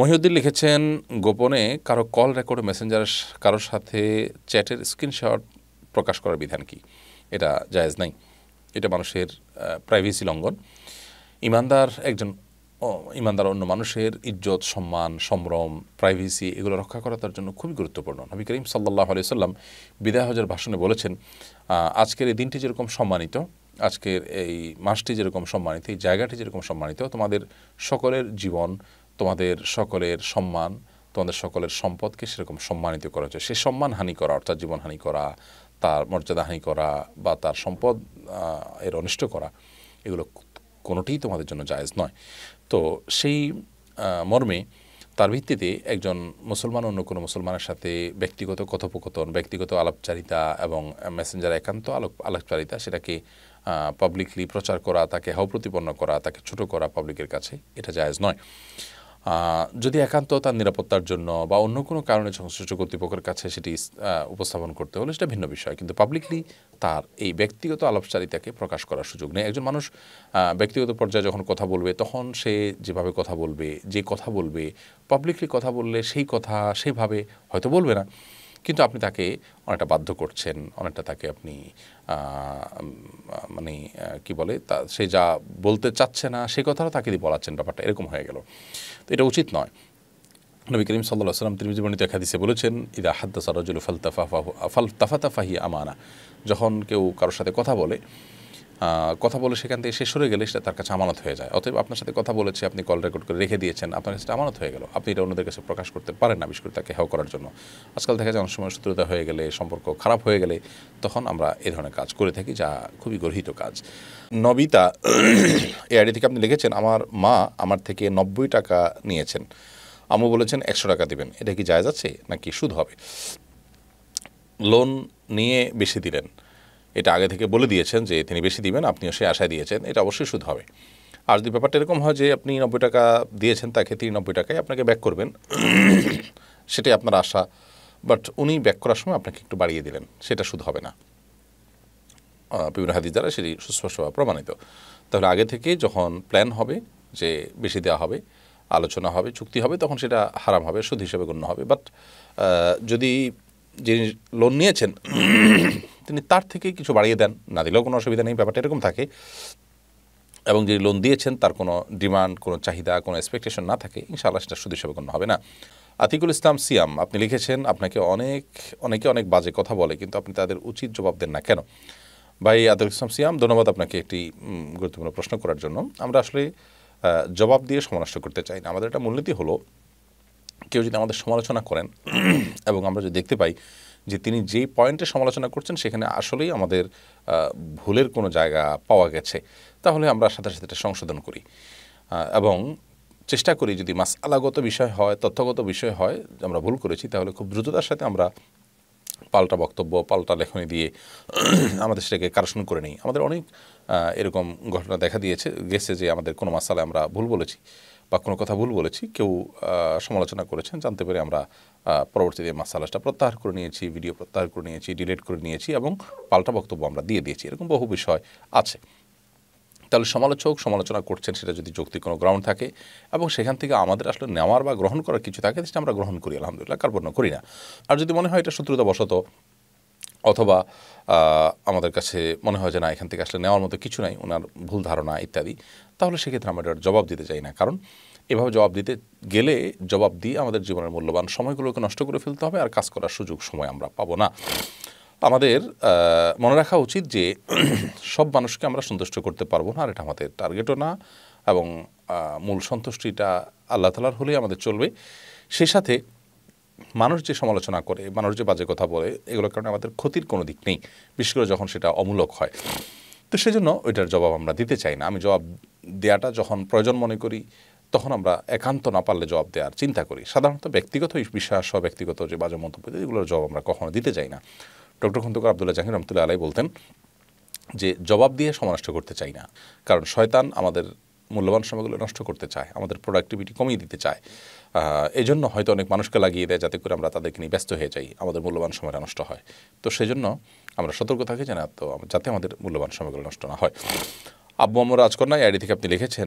মহিউদ্দিন লিখেছেন গোপনে কারো কল রেকর্ড মেসেঞ্জার কারোর সাথে চ্যাটের স্ক্রিনশট প্রকাশ করার বিধান কি এটা জায়েজ নাই এটা মানুষের প্রাইভেসি লঙ্ঘন ইমানদার একজন ইমানদার অন্য মানুষের ইজ্জত সম্মান সম্ভ্রম প্রাইভেসি এগুলো রক্ষা করা তার জন্য খুবই গুরুত্বপূর্ণ নবী করিম সাল্লাহ আলি সাল্লাম বিদায় হজের ভাষণে বলেছেন আজকের এই দিনটি যেরকম সম্মানিত আজকের এই মাসটি যেরকম সম্মানিত এই জায়গাটি যেরকম সম্মানিত তোমাদের সকলের জীবন তোমাদের সকলের সম্মান তোমাদের সকলের সম্পদকে সেরকম সম্মানিত করা হচ্ছে সে সম্মান হানি করা অর্থাৎ জীবনহানি করা তার মর্যাদা হানি করা বা তার সম্পদ এর অনিষ্ট করা এগুলো কোনোটিই তোমাদের জন্য জায়েজ নয় তো সেই মর্মে তার ভিত্তিতে একজন মুসলমান অন্য কোনো মুসলমানের সাথে ব্যক্তিগত কথোপকথন ব্যক্তিগত আলাপচারিতা এবং মেসেঞ্জার একান্ত আলোক আলাপচারিতা সেটাকে পাবলিকলি প্রচার করা তাকে হপ্রতিপন্ন করা তাকে ছোট করা পাবলিকের কাছে এটা জায়েজ নয় যদি একান্ত তার নিরাপত্তার জন্য বা অন্য কোনো কারণে সংশ্লিষ্ট কর্তৃপক্ষের কাছে সেটি উপস্থাপন করতে হলে সেটা ভিন্ন বিষয় কিন্তু পাবলিকলি তার এই ব্যক্তিগত আলাপচারিতাকে প্রকাশ করার সুযোগ নেই একজন মানুষ ব্যক্তিগত পর্যায়ে যখন কথা বলবে তখন সে যেভাবে কথা বলবে যে কথা বলবে পাবলিকলি কথা বললে সেই কথা সেভাবে হয়তো বলবে না কিন্তু আপনি তাকে অনেকটা বাধ্য করছেন অনেকটা তাকে আপনি মানে কি বলে তা সে যা বলতে চাচ্ছে না সে কথাটা তাকে দিয়ে বলাচ্ছেন ব্যাপারটা এরকম হয়ে গেল তো এটা উচিত নয় নবী করিম সাল্লাহ সাল্লাম তিনি জীবনীতে একা হাদিসে বলেছেন ইদা হাদ্দা সারাজুল ফাল তাফা ফাল তাফা তাফাহি আমানা যখন কেউ কারোর সাথে কথা বলে কথা বলে সেখান থেকে শেষ হয়ে গেলে সেটা তার কাছে আমানত হয়ে যায় অতএব আপনার সাথে কথা বলেছে আপনি কল রেকর্ড করে রেখে দিয়েছেন আপনার কাছে আমানত হয়ে গেল আপনি এটা অন্যদের কাছে প্রকাশ করতে পারেন না বিশেষ করে তাকে হেও করার জন্য আজকাল দেখা যায় অনেক সময় শত্রুতা হয়ে গেলে সম্পর্ক খারাপ হয়ে গেলে তখন আমরা এ ধরনের কাজ করে থাকি যা খুবই গর্হিত কাজ নবিতা এই আইডি থেকে আপনি লিখেছেন আমার মা আমার থেকে নব্বই টাকা নিয়েছেন আমু বলেছেন একশো টাকা দেবেন এটা কি যায় যাচ্ছে নাকি সুদ হবে লোন নিয়ে বেশি দিলেন এটা আগে থেকে বলে দিয়েছেন যে তিনি বেশি দিবেন আপনিও সেই আশায় দিয়েছেন এটা অবশ্যই সুদ হবে আর যদি ব্যাপারটা এরকম হয় যে আপনি নব্বই টাকা দিয়েছেন তাকে নব্বই টাকায় আপনাকে ব্যাক করবেন সেটাই আপনার আশা বাট উনি ব্যাক করার সময় আপনাকে একটু বাড়িয়ে দিলেন সেটা সুদ হবে না বিভিন্ন হাদিস দ্বারা সেটি সুস্পষ্টভাবে প্রমাণিত তাহলে আগে থেকে যখন প্ল্যান হবে যে বেশি দেওয়া হবে আলোচনা হবে চুক্তি হবে তখন সেটা হারাম হবে সুদ হিসেবে গণ্য হবে বাট যদি যিনি লোন নিয়েছেন তিনি তার থেকে কিছু বাড়িয়ে দেন না দিলেও কোনো অসুবিধা নেই ব্যাপারটা এরকম থাকে এবং যিনি লোন দিয়েছেন তার কোনো ডিমান্ড কোনো চাহিদা কোনো এক্সপেকটেশন না থাকে ইনশাআল্লাহ সেটা শুধু সেবা কোনো হবে না আতিকুল ইসলাম সিয়াম আপনি লিখেছেন আপনাকে অনেক অনেকে অনেক বাজে কথা বলে কিন্তু আপনি তাদের উচিত জবাব দেন না কেন ভাই আতিকুল ইসলাম সিয়াম ধন্যবাদ আপনাকে একটি গুরুত্বপূর্ণ প্রশ্ন করার জন্য আমরা আসলে জবাব দিয়ে সমালোচনা করতে চাই না আমাদের একটা মূলনীতি হলো কেউ যদি আমাদের সমালোচনা করেন এবং আমরা যদি দেখতে পাই যে তিনি যেই পয়েন্টে সমালোচনা করছেন সেখানে আসলেই আমাদের ভুলের কোনো জায়গা পাওয়া গেছে তাহলে আমরা সাথে সাথে এটা সংশোধন করি এবং চেষ্টা করি যদি মাস আলাগত বিষয় হয় তথ্যগত বিষয় হয় আমরা ভুল করেছি তাহলে খুব দ্রুততার সাথে আমরা পাল্টা বক্তব্য পাল্টা লেখনি দিয়ে আমাদের সেটাকে কারেকশন করে নেই আমাদের অনেক এরকম ঘটনা দেখা দিয়েছে গেছে যে আমাদের কোনো মাসালে আমরা ভুল বলেছি বা কোনো কথা ভুল বলেছি কেউ সমালোচনা করেছেন জানতে পেরে আমরা পরবর্তীতে মাসালাসটা প্রত্যাহার করে নিয়েছি ভিডিও প্রত্যাহার করে নিয়েছি ডিলিট করে নিয়েছি এবং পাল্টা বক্তব্য আমরা দিয়ে দিয়েছি এরকম বহু বিষয় আছে তাহলে সমালোচক সমালোচনা করছেন সেটা যদি যৌক্তিক কোনো গ্রাউন্ড থাকে এবং সেখান থেকে আমাদের আসলে নেওয়ার বা গ্রহণ করার কিছু থাকে সেটা আমরা গ্রহণ করি আলহামদুলিল্লাহ কার্পণ্য করি না আর যদি মনে হয় এটা শত্রুতাবশত অথবা আমাদের কাছে মনে হয় যে না এখান থেকে আসলে নেওয়ার মতো কিছু নাই ওনার ভুল ধারণা ইত্যাদি তাহলে সেক্ষেত্রে আমরা এটার জবাব দিতে চাই না কারণ এভাবে জবাব দিতে গেলে জবাব দিয়ে আমাদের জীবনের মূল্যবান সময়গুলোকে নষ্ট করে ফেলতে হবে আর কাজ করার সুযোগ সময় আমরা পাবো না আমাদের মনে রাখা উচিত যে সব মানুষকে আমরা সন্তুষ্ট করতে পারবো না আর এটা আমাদের টার্গেটও না এবং মূল সন্তুষ্টিটা আল্লাহ তালার হলেই আমাদের চলবে সেই সাথে মানুষ যে সমালোচনা করে মানুষ যে বাজে কথা বলে এগুলোর কারণে আমাদের ক্ষতির কোনো দিক নেই বিশেষ করে যখন সেটা অমূলক হয় তো সেজন্য ওইটার জবাব আমরা দিতে চাই না আমি জবাব দেওয়াটা যখন প্রয়োজন মনে করি তখন আমরা একান্ত না পারলে জবাব দেওয়ার চিন্তা করি সাধারণত ব্যক্তিগত বিশ্বাস ব্যক্তিগত যে বাজে মন্তব্য এগুলোর জবাব আমরা কখনো দিতে চাই না ডক্টর খন্দকার আবদুল্লাহ জাহির রহমতুল্লাহ আলাই বলতেন যে জবাব দিয়ে সমানষ্ট করতে চাই না কারণ শয়তান আমাদের মূল্যবান সময়গুলো নষ্ট করতে চায় আমাদের প্রোডাক্টিভিটি কমিয়ে দিতে চায় এই জন্য হয়তো অনেক মানুষকে লাগিয়ে দেয় যাতে করে আমরা তাদেরকে নিয়ে ব্যস্ত হয়ে যাই আমাদের মূল্যবান সময়টা নষ্ট হয় তো সেজন্য আমরা সতর্ক থাকি যে না তো যাতে আমাদের মূল্যবান সময়গুলো নষ্ট না হয় আব্বু আমার রাজকন্যা আইডি থেকে আপনি লিখেছেন